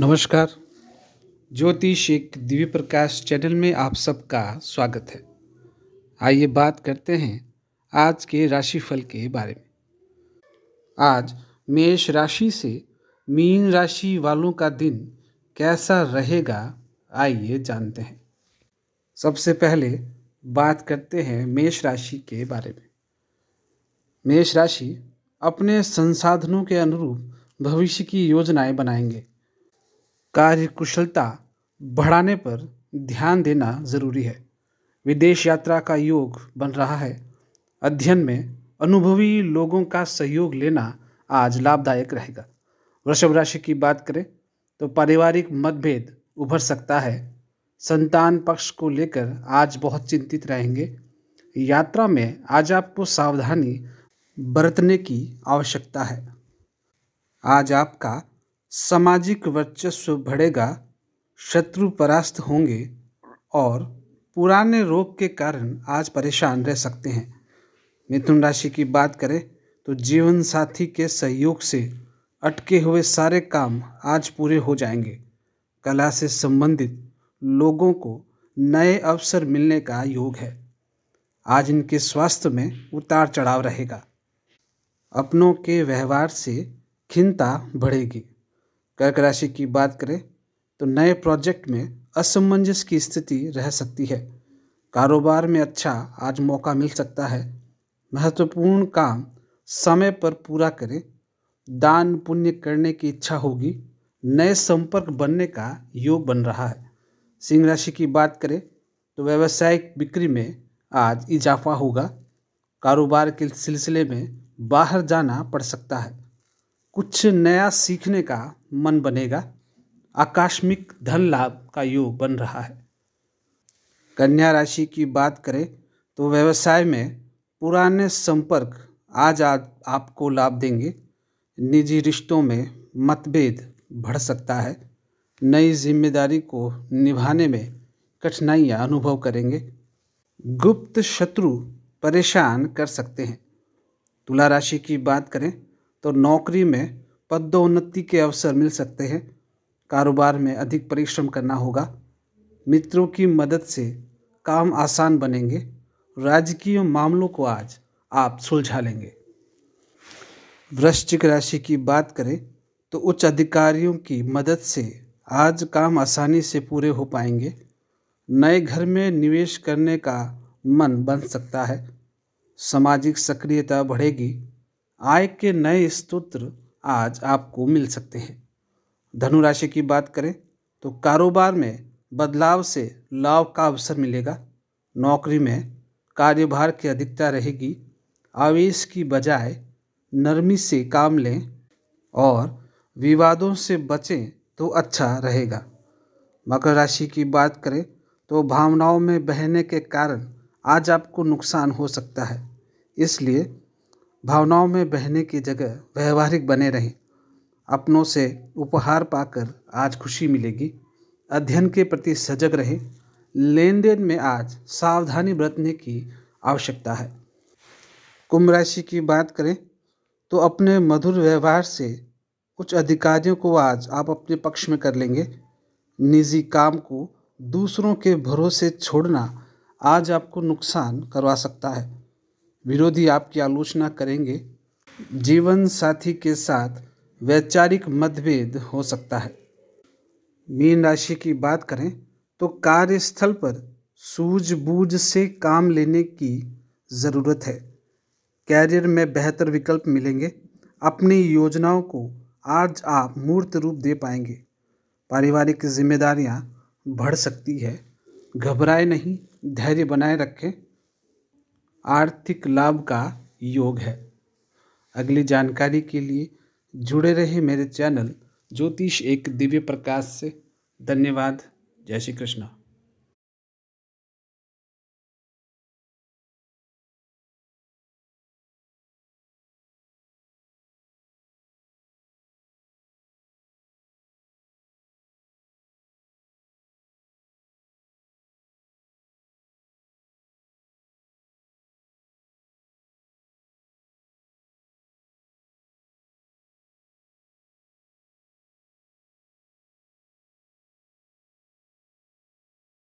नमस्कार ज्योतिष एक दिव्य प्रकाश चैनल में आप सबका स्वागत है आइए बात करते हैं आज के राशिफल के बारे में आज मेष राशि से मीन राशि वालों का दिन कैसा रहेगा आइए जानते हैं सबसे पहले बात करते हैं मेष राशि के बारे में मेष राशि अपने संसाधनों के अनुरूप भविष्य की योजनाएं बनाएंगे कार्यकुशलता बढ़ाने पर ध्यान देना जरूरी है विदेश यात्रा का योग बन रहा है अध्ययन में अनुभवी लोगों का सहयोग लेना आज लाभदायक रहेगा वृषभ राशि की बात करें तो पारिवारिक मतभेद उभर सकता है संतान पक्ष को लेकर आज बहुत चिंतित रहेंगे यात्रा में आज आपको सावधानी बरतने की आवश्यकता है आज आपका सामाजिक वर्चस्व बढ़ेगा शत्रु परास्त होंगे और पुराने रोग के कारण आज परेशान रह सकते हैं मिथुन राशि की बात करें तो जीवन साथी के सहयोग से अटके हुए सारे काम आज पूरे हो जाएंगे कला से संबंधित लोगों को नए अवसर मिलने का योग है आज इनके स्वास्थ्य में उतार चढ़ाव रहेगा अपनों के व्यवहार से खिनता बढ़ेगी कर्क राशि की बात करें तो नए प्रोजेक्ट में असमंजस की स्थिति रह सकती है कारोबार में अच्छा आज मौका मिल सकता है महत्वपूर्ण काम समय पर पूरा करें दान पुण्य करने की इच्छा होगी नए संपर्क बनने का योग बन रहा है सिंह राशि की बात करें तो व्यावसायिक बिक्री में आज इजाफा होगा कारोबार के सिलसिले में बाहर जाना पड़ सकता है कुछ नया सीखने का मन बनेगा आकस्मिक धन लाभ का योग बन रहा है कन्या राशि की बात करें तो व्यवसाय में पुराने संपर्क आज आज आपको लाभ देंगे निजी रिश्तों में मतभेद बढ़ सकता है नई जिम्मेदारी को निभाने में कठिनाइयां अनुभव करेंगे गुप्त शत्रु परेशान कर सकते हैं तुला राशि की बात करें तो नौकरी में पदोन्नति के अवसर मिल सकते हैं कारोबार में अधिक परिश्रम करना होगा मित्रों की मदद से काम आसान बनेंगे राजकीय मामलों को आज आप सुलझा लेंगे वृश्चिक राशि की बात करें तो उच्च अधिकारियों की मदद से आज काम आसानी से पूरे हो पाएंगे नए घर में निवेश करने का मन बन सकता है सामाजिक सक्रियता बढ़ेगी आय के नए स्तोत्र आज आपको मिल सकते हैं धनु राशि की बात करें तो कारोबार में बदलाव से लाभ का अवसर मिलेगा नौकरी में कार्यभार की अधिकता रहेगी आवेश की बजाय नरमी से काम लें और विवादों से बचें तो अच्छा रहेगा मकर राशि की बात करें तो भावनाओं में बहने के कारण आज आपको नुकसान हो सकता है इसलिए भावनाओं में बहने की जगह व्यवहारिक बने रहें अपनों से उपहार पाकर आज खुशी मिलेगी अध्ययन के प्रति सजग रहें लेन देन में आज सावधानी बरतने की आवश्यकता है कुंभ राशि की बात करें तो अपने मधुर व्यवहार से कुछ अधिकारियों को आज आप अपने पक्ष में कर लेंगे निजी काम को दूसरों के भरोसे छोड़ना आज आपको नुकसान करवा सकता है विरोधी आपकी आलोचना करेंगे जीवन साथी के साथ वैचारिक मतभेद हो सकता है मीन राशि की बात करें तो कार्यस्थल पर सूझबूझ से काम लेने की ज़रूरत है कैरियर में बेहतर विकल्प मिलेंगे अपनी योजनाओं को आज आप मूर्त रूप दे पाएंगे पारिवारिक जिम्मेदारियां बढ़ सकती है घबराए नहीं धैर्य बनाए रखें आर्थिक लाभ का योग है अगली जानकारी के लिए जुड़े रहे मेरे चैनल ज्योतिष एक दिव्य प्रकाश से धन्यवाद जय श्री कृष्णा